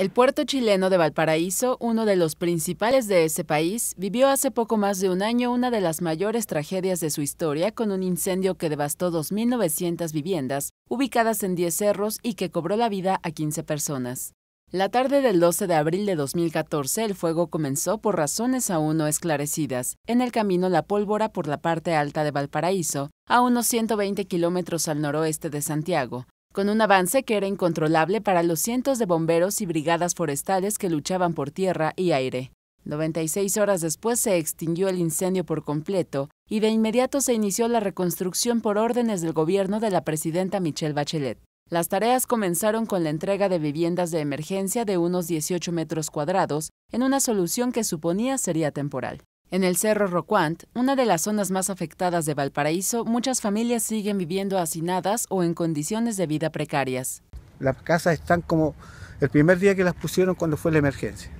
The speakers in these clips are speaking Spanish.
El puerto chileno de Valparaíso, uno de los principales de ese país, vivió hace poco más de un año una de las mayores tragedias de su historia con un incendio que devastó 2.900 viviendas, ubicadas en 10 cerros y que cobró la vida a 15 personas. La tarde del 12 de abril de 2014 el fuego comenzó por razones aún no esclarecidas, en el camino La Pólvora por la parte alta de Valparaíso, a unos 120 kilómetros al noroeste de Santiago, con un avance que era incontrolable para los cientos de bomberos y brigadas forestales que luchaban por tierra y aire. 96 horas después se extinguió el incendio por completo y de inmediato se inició la reconstrucción por órdenes del gobierno de la presidenta Michelle Bachelet. Las tareas comenzaron con la entrega de viviendas de emergencia de unos 18 metros cuadrados en una solución que suponía sería temporal. En el Cerro roquant una de las zonas más afectadas de Valparaíso, muchas familias siguen viviendo hacinadas o en condiciones de vida precarias. Las casas están como el primer día que las pusieron cuando fue la emergencia.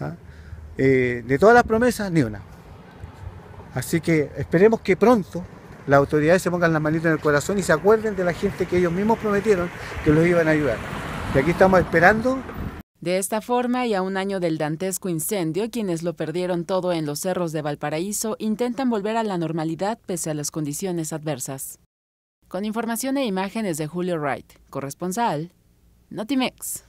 ¿ah? Eh, de todas las promesas, ni una. Así que esperemos que pronto las autoridades se pongan las manitas en el corazón y se acuerden de la gente que ellos mismos prometieron que los iban a ayudar. Y aquí estamos esperando de esta forma, y a un año del dantesco incendio, quienes lo perdieron todo en los cerros de Valparaíso intentan volver a la normalidad pese a las condiciones adversas. Con información e imágenes de Julio Wright, corresponsal, Notimex.